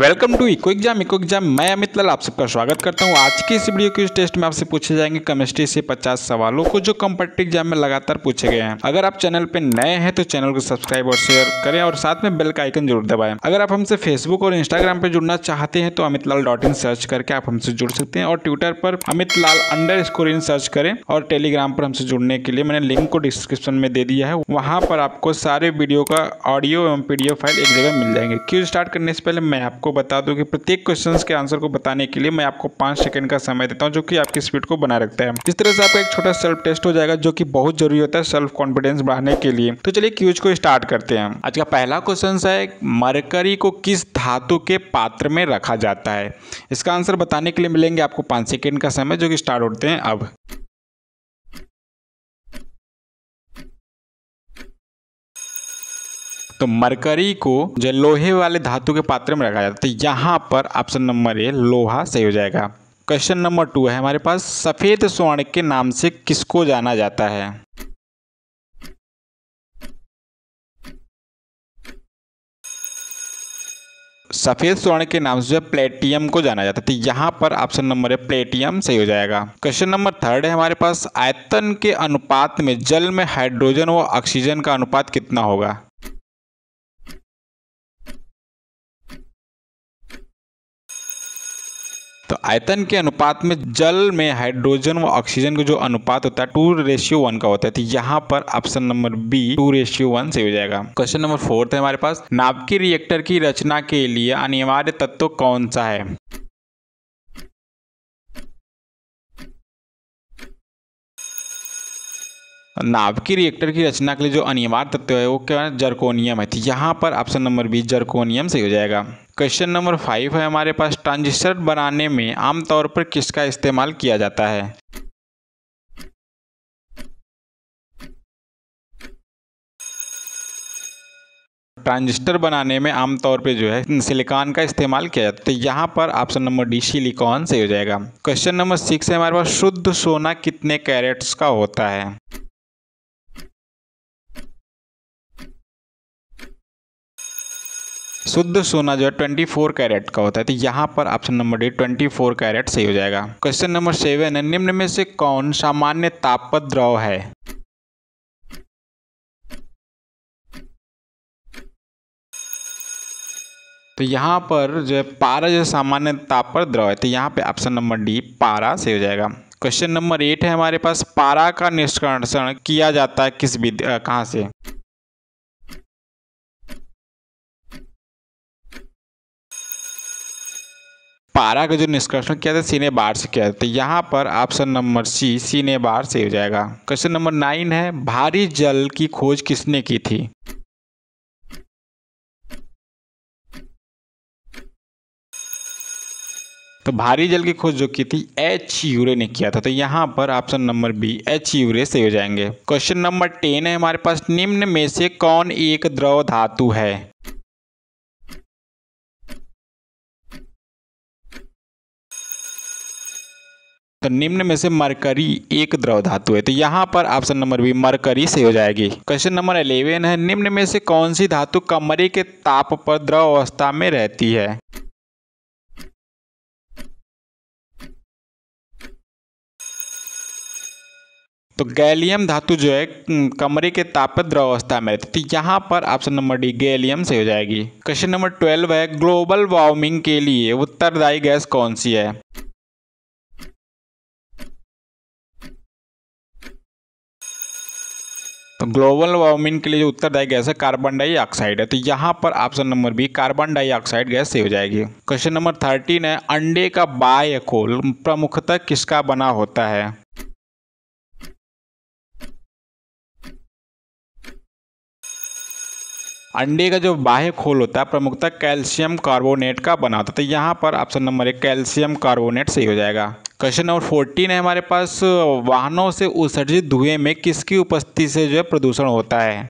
welcome to eco exam eco exam मैं अमित लाल आप सबका स्वागत करता हूं आज के इस वीडियो के टेस्ट में आपसे पूछे जाएंगे केमिस्ट्री से 50 सवालों को जो कम्पटिव एग्जाम में लगातार पूछे गए हैं अगर आप चैनल पर नए हैं तो चैनल को सब्सक्राइब और शेयर करें और साथ में बेल का आइकन जरूर दबाएं अगर आप हमसे फेसबुक और इंस्टाग्राम पर जुड़ना चाहते हैं तो Amit Lal dot in search करके आप हमसे जुड़ सकते हैं और ट्विटर पर Amit Lal underscore in search करें और टेलीग्राम पर हमसे जुड़ने के लिए मैंने लिंक को डिस्क्रिप्शन में दे दिया है वहाँ पर आपको सारे वीडियो का ऑडियो एवं पी फाइल एक जगह मिल जाएंगे क्यों स्टार्ट करने से पहले मैं आपको बता दूं कि प्रत्येक क्वेश्चन के आंसर को बताने के लिए मैं आपको पाँच सेकंड का समय देता हूँ जो कि आपकी स्पीड को बनाए रखता है इस तरह से आपका एक छोटा सेल्फ टेस्ट हो जाएगा जो कि बहुत जरूरी होता है सेल्फ कॉन्फिडेंस बढ़ाने के लिए तो चलिए क्यूज को स्टार्ट करते हैं आज का पहला क्वेश्चन है मरकरी को किस धातु के पात्र में रखा जाता है इसका आंसर बताने के लिए मिलेंगे आपको पाँच सेकेंड का समय जो कि स्टार्ट होते हैं अब तो मरकरी को जो लोहे वाले धातु के पात्र में रखा जाता है तो यहाँ पर ऑप्शन नंबर ए लोहा सही हो जाएगा क्वेश्चन नंबर टू है हमारे पास सफ़ेद स्वर्ण के नाम से किसको जाना जाता है सफ़ेद स्वर्ण के नाम से जो है प्लेटियम को जाना जाता है तो यहाँ पर ऑप्शन नंबर है प्लेटियम सही हो जाएगा क्वेश्चन नंबर थर्ड है हमारे पास आयतन के अनुपात में जल में हाइड्रोजन व ऑक्सीजन का अनुपात कितना होगा तो आयतन के अनुपात में जल में हाइड्रोजन व ऑक्सीजन का जो अनुपात होता है टू रेशियो वन का होता है तो यहाँ पर option number B two ratio one से हो जाएगा क्वेश्चन नंबर फोर्थ है हमारे पास नाभिकीय रिएक्टर की रचना के लिए अनिवार्य तत्व कौन सा है नाभिकीय रिएक्टर की रचना के लिए जो अनिवार्य तत्व है वो क्या है जर्कोनियम है तो यहाँ पर ऑप्शन नंबर बी जर्कोनियम से हो जाएगा क्वेश्चन नंबर फाइव है हमारे पास ट्रांजिस्टर बनाने में आमतौर पर किसका इस्तेमाल किया जाता है ट्रांजिस्टर बनाने में आमतौर पे जो है सिलिकॉन का इस्तेमाल किया जाता है तो यहाँ पर ऑप्शन नंबर डी सिलिकॉन से हो जाएगा क्वेश्चन नंबर सिक्स है हमारे पास शुद्ध सोना कितने कैरेट्स का होता है शुद्ध सोना जो है ट्वेंटी फोर कैरेट का होता है तो यहाँ पर option number D twenty four carat सही हो जाएगा क्वेश्चन नंबर सेवन है निम्न में से कौन सामान्य तापद द्रव है तो यहाँ पर जो है पारा जो सामान्य पर द्रव है तो यहाँ पे ऑप्शन नंबर डी पारा सही हो जाएगा क्वेश्चन नंबर एट है हमारे पास पारा का निष्कर्षण किया जाता है किस विधि कहाँ से पारा का जो निष्कर्षण किया था सीने बार से किया था तो यहाँ पर ऑप्शन नंबर सी सीने बार से हो जाएगा क्वेश्चन नंबर नाइन है भारी जल की खोज किसने की थी तो भारी जल की खोज जो की थी एच यूरे ने किया था तो यहाँ पर ऑप्शन नंबर बी एच यूरे से हो जाएंगे क्वेश्चन नंबर टेन है हमारे पास निम्न में से कौन एक द्रव धातु है तो निम्न में से मरकरी एक द्रव धातु है तो यहाँ पर ऑप्शन नंबर बी मरकरी से हो जाएगी क्वेश्चन नंबर इलेवन है निम्न में से कौन सी धातु कमरे के ताप पर द्रव अवस्था में रहती है तो गैलियम धातु जो है कमरे के ताप पर द्रव अवस्था में रहती है तो यहाँ पर ऑप्शन नंबर डी गैलियम से हो जाएगी क्वेश्चन नंबर ट्वेल्व है ग्लोबल वार्मिंग के लिए उत्तरदायी गैस कौन सी है तो ग्लोबल वार्मिंग के लिए जो उत्तरदायी गैस है कार्बन डाइऑक्साइड है तो यहाँ पर option number B carbon dioxide gas से हो जाएगी क्वेश्चन नंबर थर्टीन है अंडे का बायकोल प्रमुखतः किसका बना होता है अंडे का जो बाह्य खोल होता है प्रमुखता कैल्शियम कार्बोनेट का बना होता है तो यहाँ पर ऑप्शन नंबर एक कैल्शियम कार्बोनेट सही हो जाएगा क्वेश्चन नंबर फोर्टीन है हमारे पास वाहनों से उत्सर्जित धुएं में किसकी उपस्थिति से जो है प्रदूषण होता है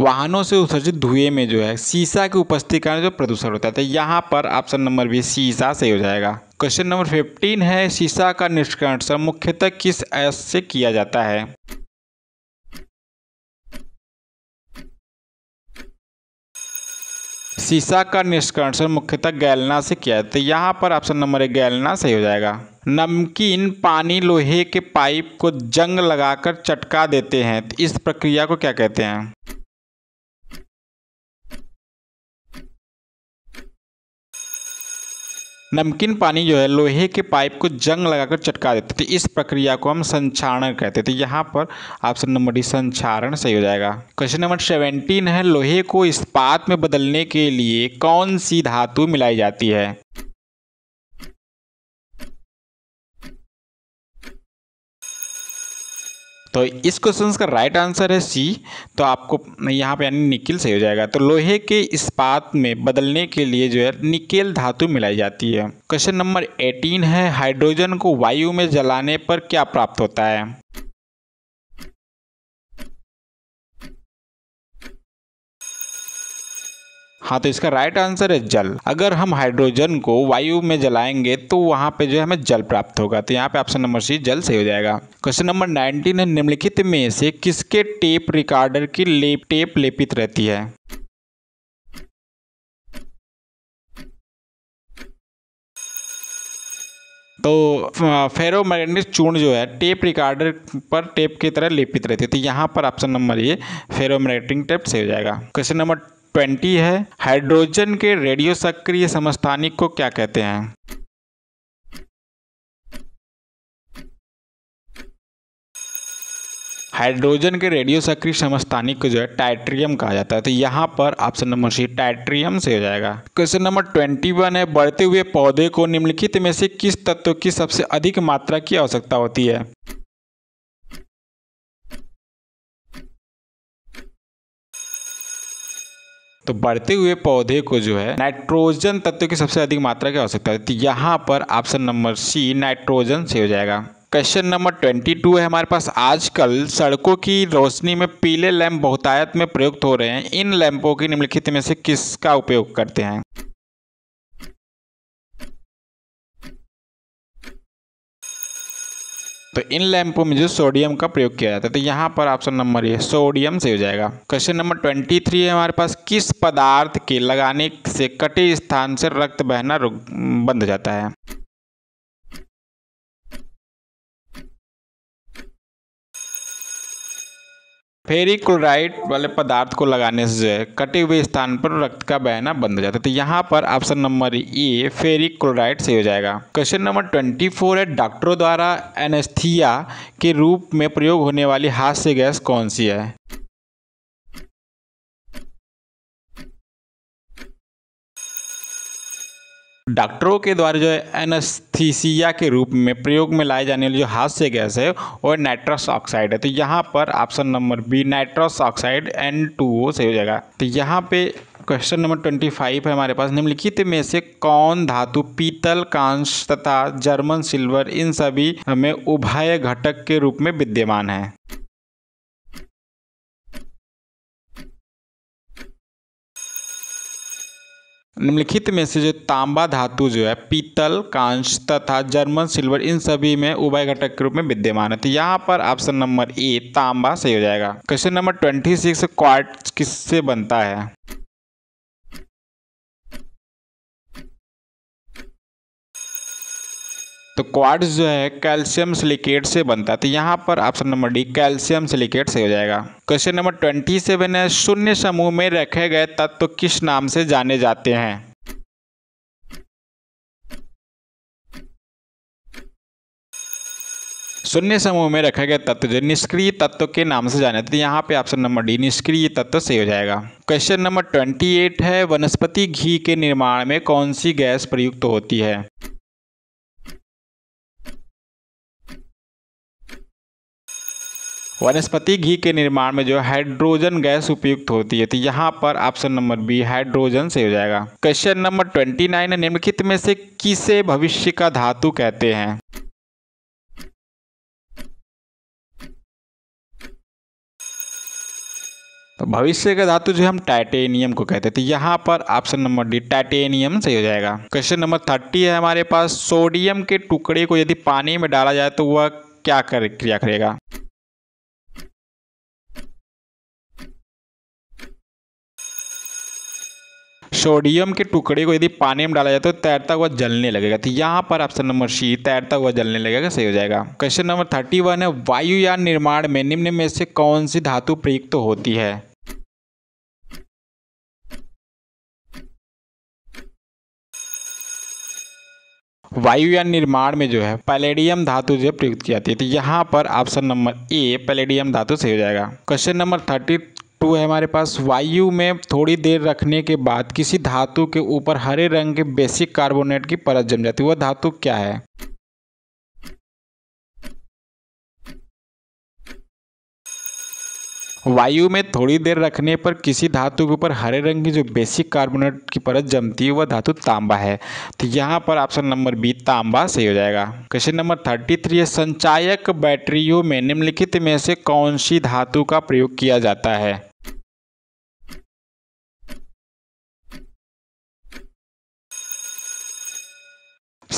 वाहनों से उत्सर्जित धुएं में जो है सीसा की उपस्थिति कारण जो प्रदूषण होता है तो यहाँ पर ऑप्शन नंबर बी सीसा सही हो जाएगा क्वेश्चन नंबर फिफ्टीन है सीसा का निष्कर्षण मुख्यतः किस ऐस से किया जाता है सीसा का निष्कर्षण मुख्यतः गैलना से किया जाता है तो यहाँ पर ऑप्शन नंबर एक गैलना सही हो जाएगा नमकीन पानी लोहे के पाइप को जंग लगाकर चटका देते हैं तो इस प्रक्रिया को क्या कहते हैं नमकीन पानी जो है लोहे के पाइप को जंग लगाकर चटका देते थे इस प्रक्रिया को हम संचारण कहते थे यहाँ पर ऑप्शन नंबर डी संचारण सही हो जाएगा क्वेश्चन नंबर सेवेंटीन है लोहे को इस्पात में बदलने के लिए कौन सी धातु मिलाई जाती है तो इस क्वेश्चन का राइट आंसर है सी तो आपको यहाँ पे यानी निकिल सही हो जाएगा तो लोहे के इस्पात में बदलने के लिए जो है निकेल धातु मिलाई जाती है क्वेश्चन नंबर एटीन है हाइड्रोजन को वायु में जलाने पर क्या प्राप्त होता है हाँ तो इसका राइट आंसर है जल अगर हम हाइड्रोजन को वायु में जलाएंगे तो वहाँ पे जो है हमें जल प्राप्त होगा तो यहाँ पे ऑप्शन नंबर सी जल सही हो जाएगा क्वेश्चन नंबर नाइनटीन है निम्नलिखित में से किसके टेप रिकॉर्डर की लेप टेप लेपित रहती है तो फेरो मैग्नेटिक चूर्ण जो है टेप रिकॉर्डर पर टेप की तरह लेपित रहती है तो यहाँ पर ऑप्शन नंबर ये फेरो मैग्नेटिक टेप से हो जाएगा क्वेश्चन नंबर ट्वेंटी है हाइड्रोजन के रेडियो सक्रिय समस्थानिक को क्या कहते हैं हाइड्रोजन के रेडियो सक्रिय समस्थानिक को जो है टाइट्रियम कहा जाता है तो यहाँ पर ऑप्शन नंबर सी टाइट्रियम से हो जाएगा क्वेश्चन नंबर ट्वेंटी वन है बढ़ते हुए पौधे को निम्नलिखित में से किस तत्व की सबसे अधिक मात्रा की आवश्यकता होती है तो बढ़ते हुए पौधे को जो है नाइट्रोजन तत्व की सबसे अधिक मात्रा की आवश्यकता है तो यहाँ पर ऑप्शन नंबर सी नाइट्रोजन से हो जाएगा क्वेश्चन नंबर ट्वेंटी टू है हमारे पास आजकल सड़कों की रोशनी में पीले लैम्प बहुतायत में प्रयुक्त हो रहे हैं इन लैंपों की निम्नलिखित में से किसका उपयोग करते हैं तो इन लैंपों में जो सोडियम का प्रयोग किया जाता है तो यहाँ पर ऑप्शन नंबर ये सोडियम से हो जाएगा क्वेश्चन नंबर ट्वेंटी थ्री है हमारे पास किस पदार्थ के लगाने से कटे स्थान से रक्त बहना बंद हो जाता है फेरी क्लोराइड वाले पदार्थ को लगाने से जो है कटे हुए स्थान पर रक्त का बहना बंद हो जाता है तो यहाँ पर option number A ferric chloride सही हो जाएगा क्वेश्चन नंबर ट्वेंटी फोर है डॉक्टरों द्वारा एनेस्थिया के रूप में प्रयोग होने वाली हास्य गैस कौन सी है डॉक्टरों के द्वारा जो है एनस्थीसिया के रूप में प्रयोग में लाए जाने वाली जो हास्य गैस है वो नाइट्रस ऑक्साइड है तो यहाँ पर option number B nitrous oxide N two O सही हो जाएगा तो यहाँ पे क्वेश्चन नंबर ट्वेंटी फाइव है हमारे पास निम्नलिखित में से कौन धातु पीतल कांस तथा जर्मन सिल्वर इन सभी हमें उभय घटक के रूप में विद्यमान है निम्नलिखित में से जो तांबा धातु जो है पीतल कांश तथा जर्मन सिल्वर इन सभी में उभय घटक के रूप में विद्यमान है तो यहाँ पर ऑप्शन नंबर ए तांबा सही हो जाएगा question number twenty six quartz किससे बनता है तो क्वार्ट्स जो है कैल्शियम सिलिकेट से बनता है तो यहाँ पर option number D calcium silicate से हो जाएगा क्वेश्चन नंबर ट्वेंटी सेवन है शून्य समूह में रखे गए तत्व तो किस नाम से जाने जाते हैं शून्य समूह में रखे गए तत्व जो निष्क्रिय तत्व के नाम से जाने जाते तो यहाँ पे ऑप्शन नंबर डी निष्क्रिय तत्व सही हो जाएगा क्वेश्चन नंबर ट्वेंटी एट है वनस्पति घी के निर्माण में कौन सी गैस प्रयुक्त होती है वनस्पति घी के निर्माण में जो हाइड्रोजन गैस उपयुक्त होती है तो यहाँ पर ऑप्शन नंबर बी हाइड्रोजन से हो जाएगा क्वेश्चन नंबर ट्वेंटी नाइन निम्नलिखित में से किसे भविष्य का धातु कहते हैं तो भविष्य का धातु जो हम टाइटेनियम को कहते हैं तो यहाँ पर ऑप्शन नंबर डी टाइटेनियम सही हो जाएगा क्वेश्चन नंबर थर्टी है हमारे पास सोडियम के टुकड़े को यदि पानी में डाला जाए तो वह क्या कर क्रिया करेगा सोडियम के टुकड़े को यदि पानी में डाला जाए तो तैरता हुआ जलने लगेगा तो यहाँ पर ऑप्शन नंबर सी तैरता हुआ जलने लगेगा सही हो जाएगा क्वेश्चन नंबर थर्टी वन है वायुयान निर्माण में निम्न में से कौन सी धातु प्रयुक्त होती है वायुयान निर्माण में जो है पैलेडियम धातु जो प्रयुक्त की जाती है तो यहाँ पर ऑप्शन नंबर ए पैलेडियम धातु सही हो जाएगा क्वेश्चन नंबर थर्टी टू है हमारे पास वायु में थोड़ी देर रखने के बाद किसी धातु के ऊपर हरे रंग के बेसिक कार्बोनेट की परत जम जाती है वह धातु क्या है वायु में थोड़ी देर रखने पर किसी धातु के ऊपर हरे रंग की जो बेसिक कार्बोनेट की परत जमती है वह धातु तांबा है तो यहाँ पर ऑप्शन नंबर बी तांबा सही हो जाएगा क्वेश्चन नंबर थर्टी थ्री है संचायक बैटरियों में निम्नलिखित में से कौन सी धातु का प्रयोग किया जाता है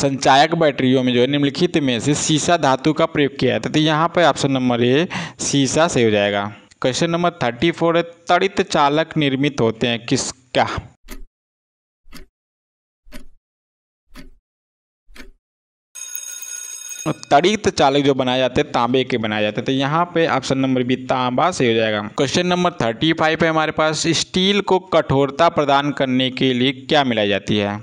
संचायक बैटरियों में जो है निम्नलिखित में से सीसा धातु का प्रयोग किया जाता है तो यहाँ पर ऑप्शन नंबर ए सीसा से हो जाएगा क्वेश्चन नंबर थर्टी फोर है तड़ित चालक निर्मित होते हैं किसका तो तड़ित चालक जो बनाए जाते हैं तांबे के बनाए जाते हैं तो यहाँ पे ऑप्शन नंबर बी तांबा से हो जाएगा क्वेश्चन नंबर थर्टी फाइव है हमारे पास स्टील को कठोरता प्रदान करने के लिए क्या मिलाई जाती है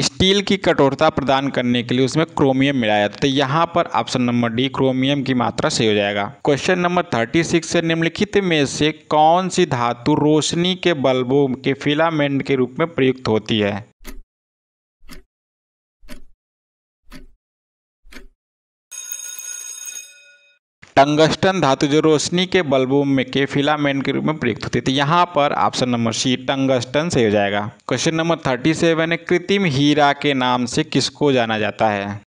स्टील की कठोरता प्रदान करने के लिए उसमें क्रोमियम मिलाया तो यहाँ पर ऑप्शन नंबर डी क्रोमियम की मात्रा सही हो जाएगा क्वेश्चन नंबर थर्टी सिक्स से निम्नलिखित में से कौन सी धातु रोशनी के बल्बों के फिलामेंट के रूप में प्रयुक्त होती है टंगस्टन धातु जो रोशनी के बल्बों में के फिलामेंट के रूप में प्रयुक्त होती थी तो यहाँ पर ऑप्शन नंबर सी टंगस्टन से हो जाएगा क्वेश्चन नंबर थर्टी सेवन कृत्रिम हीरा के नाम से किसको जाना जाता है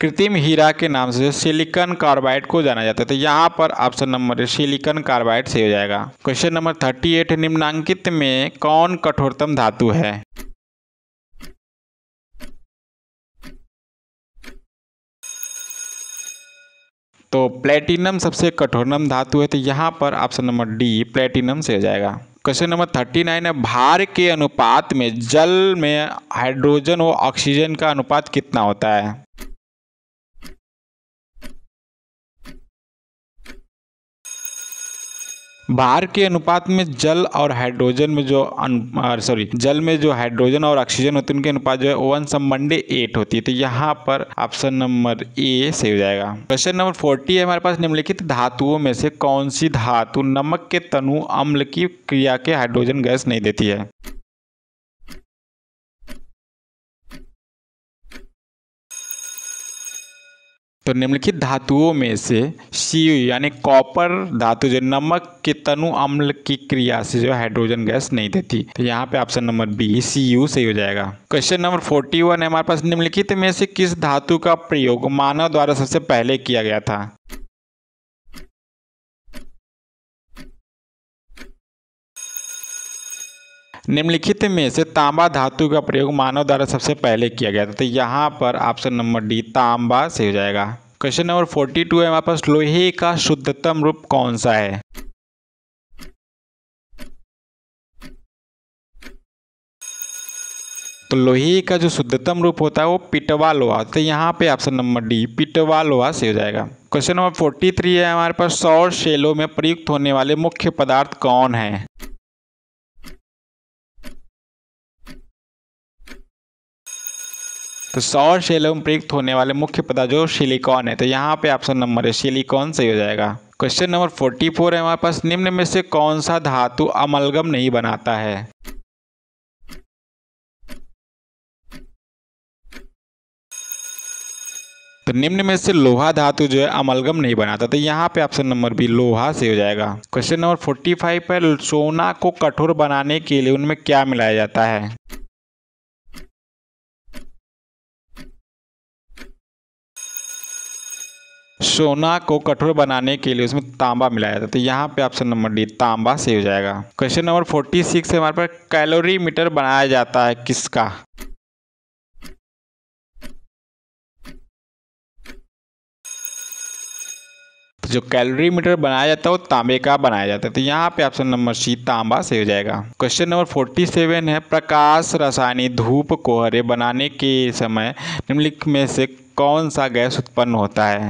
कृत्रिम हीरा के नाम से सिलिकॉन कार्बाइड को जाना जाता है तो यहाँ पर ऑप्शन नंबर सिलिकॉन कार्बाइड से हो जाएगा क्वेश्चन नंबर थर्टी एट निम्नांकित में कौन कठोरतम धातु है तो प्लेटिनम सबसे कठोरनम धातु है तो यहाँ पर ऑप्शन नंबर डी प्लेटिनम से हो जाएगा क्वेश्चन नंबर थर्टी नाइन है भार के अनुपात में जल में हाइड्रोजन और ऑक्सीजन का अनुपात कितना होता है भार के अनुपात में जल और हाइड्रोजन में जो सॉरी जल में जो हाइड्रोजन और ऑक्सीजन होते हैं उनके अनुपात जो है वन संबंडे एट होती है तो यहाँ पर ऑप्शन नंबर ए सही हो जाएगा क्वेश्चन नंबर फोर्टी है हमारे पास निम्नलिखित धातुओं में से कौन सी धातु नमक के तनु अम्ल की क्रिया के हाइड्रोजन गैस नहीं देती है तो निम्नलिखित धातुओं में से सी यानी कॉपर धातु जो नमक के तनु अम्ल की क्रिया से जो हाइड्रोजन गैस नहीं देती तो यहाँ पे option number B C U सही हो जाएगा क्वेश्चन नंबर फोर्टी वन हमारे पास निम्नलिखित में से किस धातु का प्रयोग मानव द्वारा सबसे पहले किया गया था निम्नलिखित में से तांबा धातु का प्रयोग मानव द्वारा सबसे पहले किया गया था तो यहाँ पर ऑप्शन नंबर डी तांबा से हो जाएगा क्वेश्चन नंबर फोर्टी टू है हमारे पास लोहे का शुद्धतम रूप कौन सा है तो लोहे का जो शुद्धतम रूप होता है वो पिटवा लोहा तो यहाँ पे ऑप्शन नंबर डी पिटवा लोहा से हो जाएगा क्वेश्चन नंबर फोर्टी थ्री है हमारे पास सौर शेलों में प्रयुक्त होने वाले मुख्य पदार्थ कौन है तो सौर शेल में प्रयुक्त होने वाले मुख्य पदा जो सिलिकॉन है तो यहाँ पे ऑप्शन नंबर है सिलिकॉन सही हो जाएगा क्वेश्चन नंबर फोर्टी फोर है हमारे पास निम्न में से कौन सा धातु अमलगम नहीं बनाता है तो निम्न में से लोहा धातु जो है अमलगम नहीं बनाता तो यहाँ पे ऑप्शन नंबर बी लोहा से हो जाएगा क्वेश्चन नंबर फोर्टी फाइव पर सोना को कठोर बनाने के लिए उनमें क्या मिलाया जाता है सोना को कठोर बनाने के लिए उसमें तांबा मिलाया जाता है तो यहाँ पे ऑप्शन नंबर डी तांबा से हो जाएगा क्वेश्चन नंबर फोर्टी सिक्स हमारे पास कैलोरी मीटर बनाया जाता है किसका तो जो कैलोरी मीटर बनाया जाता है वो तांबे का बनाया जाता है तो यहाँ पे ऑप्शन नंबर सी तांबा से हो जाएगा क्वेश्चन नंबर फोर्टी सेवन है प्रकाश रासायनिक धूप कोहरे बनाने के समय निम्नलिखित में से कौन सा गैस उत्पन्न होता है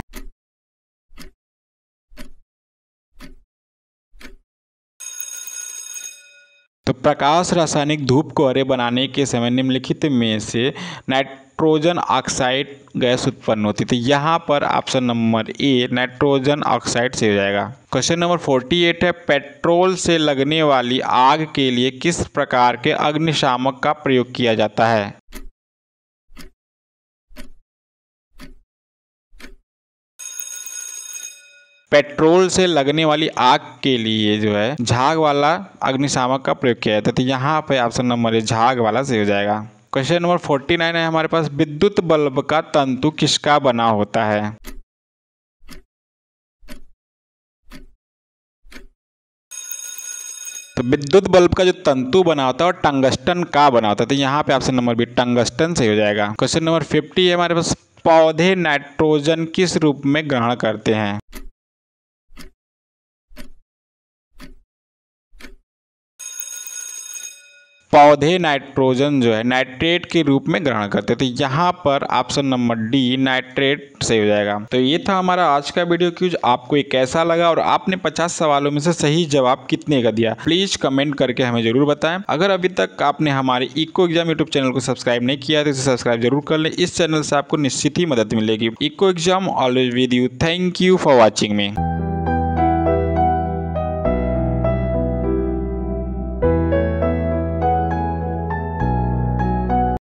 तो प्रकाश रासायनिक धूप को हरे बनाने के समय निम्नलिखित में से नाइट्रोजन ऑक्साइड गैस उत्पन्न होती थी यहाँ पर option number A nitrogen oxide से हो जाएगा क्वेश्चन नंबर 48 है पेट्रोल से लगने वाली आग के लिए किस प्रकार के अग्निशामक का प्रयोग किया जाता है पेट्रोल से लगने वाली आग के लिए जो है झाग वाला अग्निशामक का प्रयोग किया जाता है तो यहाँ पे ऑप्शन नंबर है झाग वाला सही हो जाएगा क्वेश्चन नंबर फोर्टी नाइन है हमारे पास विद्युत बल्ब का तंतु किसका बना होता है तो विद्युत बल्ब का जो तंतु बना होता है और टंगस्टन का बना होता है तो यहाँ पे ऑप्शन नंबर बी टंगस्टन सही हो जाएगा क्वेश्चन नंबर फिफ्टी है हमारे पास पौधे नाइट्रोजन किस रूप में ग्रहण करते हैं पौधे नाइट्रोजन जो है नाइट्रेट के रूप में ग्रहण करते तो यहाँ पर ऑप्शन नंबर डी नाइट्रेट सही हो जाएगा तो ये था हमारा आज का वीडियो क्यूज आपको ये कैसा लगा और आपने पचास सवालों में से सही जवाब कितने का दिया प्लीज कमेंट करके हमें जरूर बताएं अगर अभी तक आपने हमारे इको एग्जाम यूट्यूब चैनल को सब्सक्राइब नहीं किया तो इसे सब्सक्राइब जरूर कर लें इस चैनल से आपको निश्चित ही मदद मिलेगी eco exam always with you thank you for watching me